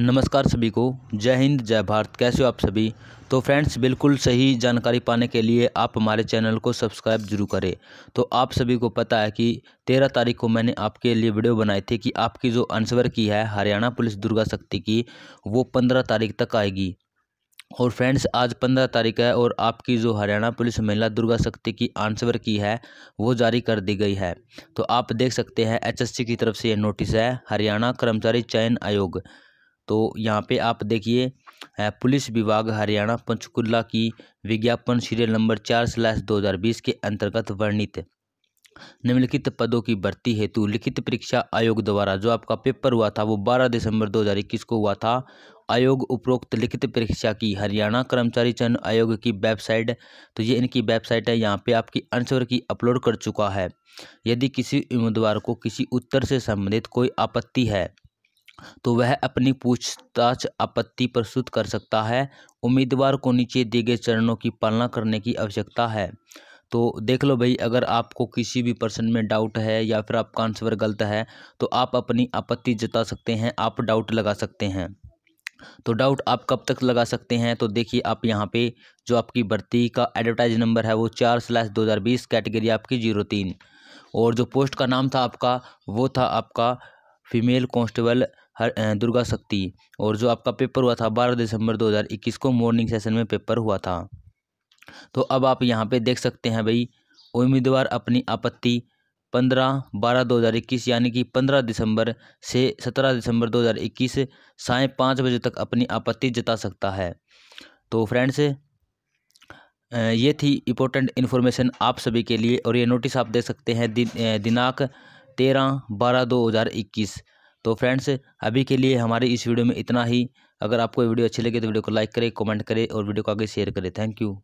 नमस्कार सभी को जय हिंद जय भारत कैसे हो आप सभी तो फ्रेंड्स बिल्कुल सही जानकारी पाने के लिए आप हमारे चैनल को सब्सक्राइब जरूर करें तो आप सभी को पता है कि तेरह तारीख को मैंने आपके लिए वीडियो बनाई थी कि आपकी जो आंसवर की है हरियाणा पुलिस दुर्गा शक्ति की वो पंद्रह तारीख तक आएगी और फ्रेंड्स आज पंद्रह तारीख है और आपकी जो हरियाणा पुलिस महिला दुर्गा शक्ति की आंसवर की है वो जारी कर दी गई है तो आप देख सकते हैं एचएससी की तरफ से यह नोटिस है हरियाणा कर्मचारी चयन आयोग तो यहाँ पे आप देखिए पुलिस विभाग हरियाणा पंचकुला की विज्ञापन सीरियल नंबर चार स्लैश दो हज़ार बीस के अंतर्गत वर्णित निम्नलिखित पदों की भर्ती हेतु लिखित परीक्षा आयोग द्वारा जो आपका पेपर हुआ था वो 12 दिसंबर 2021 को हुआ था आयोग उपरोक्त लिखित परीक्षा की हरियाणा कर्मचारी चयन आयोग की वेबसाइट तो ये इनकी वेबसाइट है यहाँ पे आपकी आंसर की अपलोड कर चुका है यदि किसी उम्मीदवार को किसी उत्तर से संबंधित कोई आपत्ति है तो वह अपनी पूछताछ आपत्ति प्रस्तुत कर सकता है उम्मीदवार को नीचे दिए गए चरणों की पालना करने की आवश्यकता है तो देख लो भाई अगर आपको किसी भी पर्सन में डाउट है या फिर आपका आंसर गलत है तो आप अपनी आपत्ति जता सकते हैं आप डाउट लगा सकते हैं तो डाउट आप कब तक लगा सकते हैं तो देखिए आप यहाँ पे जो आपकी भर्ती का एडवर्टाइज नंबर है वो चार स्लैश दो हज़ार बीस कैटेगरी आपकी जीरो तीन और जो पोस्ट का नाम था आपका वो था आपका फीमेल कॉन्स्टेबल हर दुर्गा शक्ति और जो आपका पेपर हुआ था बारह दिसंबर इक्कीस को मॉर्निंग सेशन में पेपर हुआ था तो अब आप यहाँ पे देख सकते हैं भाई उम्मीदवार अपनी आपत्ति पंद्रह बारह दो हज़ार इक्कीस यानी कि पंद्रह दिसंबर से सत्रह दिसंबर दो हज़ार इक्कीस साय पाँच बजे तक अपनी आपत्ति जता सकता है तो फ्रेंड्स ये थी इम्पोर्टेंट इन्फॉर्मेशन आप सभी के लिए और ये नोटिस आप देख सकते हैं दिन दिनांक तेरह बारह दो हज़ार इक्कीस तो फ्रेंड्स अभी के लिए हमारे इस वीडियो में इतना ही अगर आपको वीडियो अच्छी लगे तो वीडियो को लाइक करें कमेंट करें और वीडियो को आगे शेयर करें थैंक यू